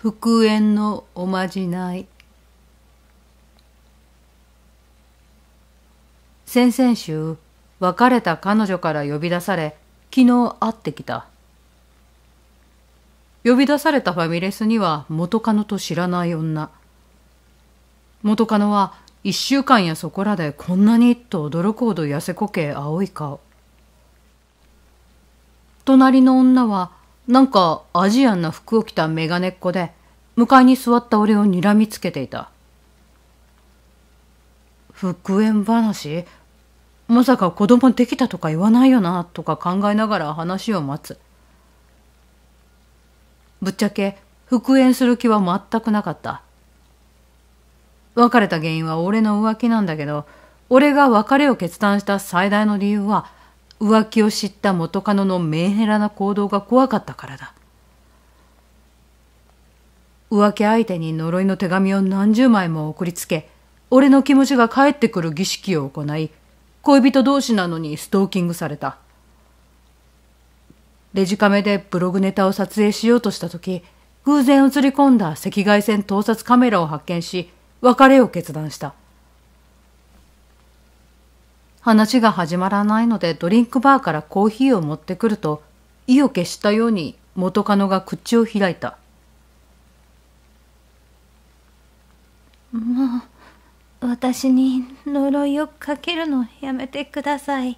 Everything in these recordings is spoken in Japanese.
復縁のおまじない先々週別れた彼女から呼び出され昨日会ってきた呼び出されたファミレスには元カノと知らない女元カノは一週間やそこらでこんなにと驚くほど痩せこけ青い顔隣の女はなんかアジアンな服を着たメガネっ子で、向かいに座った俺を睨みつけていた。復縁話まさか子供できたとか言わないよなとか考えながら話を待つ。ぶっちゃけ復縁する気は全くなかった。別れた原因は俺の浮気なんだけど、俺が別れを決断した最大の理由は浮気を知った元カノのメンヘラな行動が怖かったからだ浮気相手に呪いの手紙を何十枚も送りつけ俺の気持ちが返ってくる儀式を行い恋人同士なのにストーキングされたレジカメでブログネタを撮影しようとした時偶然映り込んだ赤外線盗撮カメラを発見し別れを決断した話が始まらないのでドリンクバーからコーヒーを持ってくると意を決したように元カノが口を開いたもう私に呪いをかけるのやめてください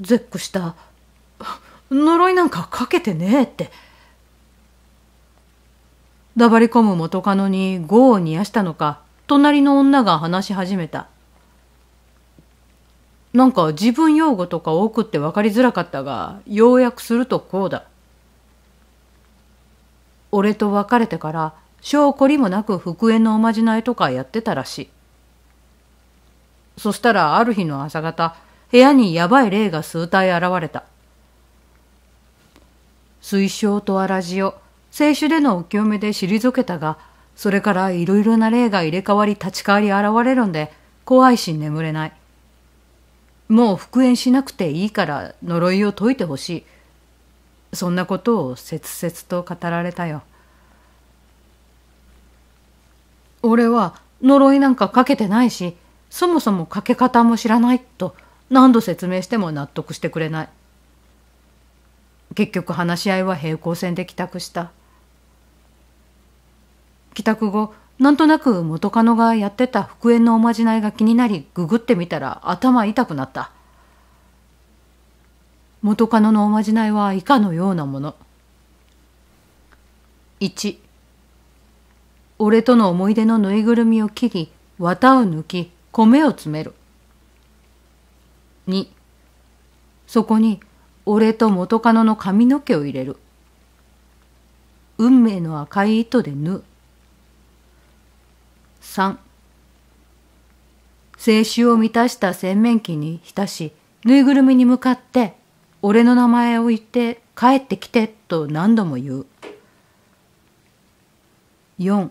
絶句した呪いなんかかけてねえって黙り込む元カノに業を煮やしたのか隣の女が話し始めたなんか自分用語とか多くって分かりづらかったが、要約するとこうだ。俺と別れてから性懲りもなく復縁のおまじないとかやってたらしい。そしたらある日の朝方、部屋にやばい霊が数体現れた。水晶と粗塩、清酒でのお清めで退けたが、それからいろいろな霊が入れ替わり立ち替わり現れるんで、怖いし眠れない。もう復縁しなくていいから呪いを解いてほしいそんなことを切々と語られたよ俺は呪いなんかかけてないしそもそもかけ方も知らないと何度説明しても納得してくれない結局話し合いは平行線で帰宅した帰宅後なんとなく元カノがやってた復縁のおまじないが気になりググってみたら頭痛くなった元カノのおまじないは以下のようなもの1俺との思い出のぬいぐるみを切り綿を抜き米を詰める2そこに俺と元カノの髪の毛を入れる運命の赤い糸で縫う3青春を満たした洗面器に浸しぬいぐるみに向かって「俺の名前を言って帰ってきて」と何度も言う4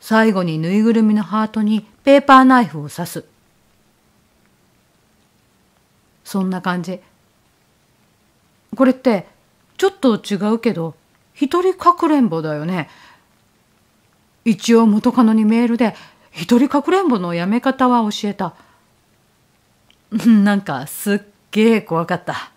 最後にぬいぐるみのハートにペーパーナイフを刺すそんな感じこれってちょっと違うけど一人かくれんぼだよね一応元カノにメールで「一人かくれんぼのやめ方は教えた」なんかすっげえ怖かった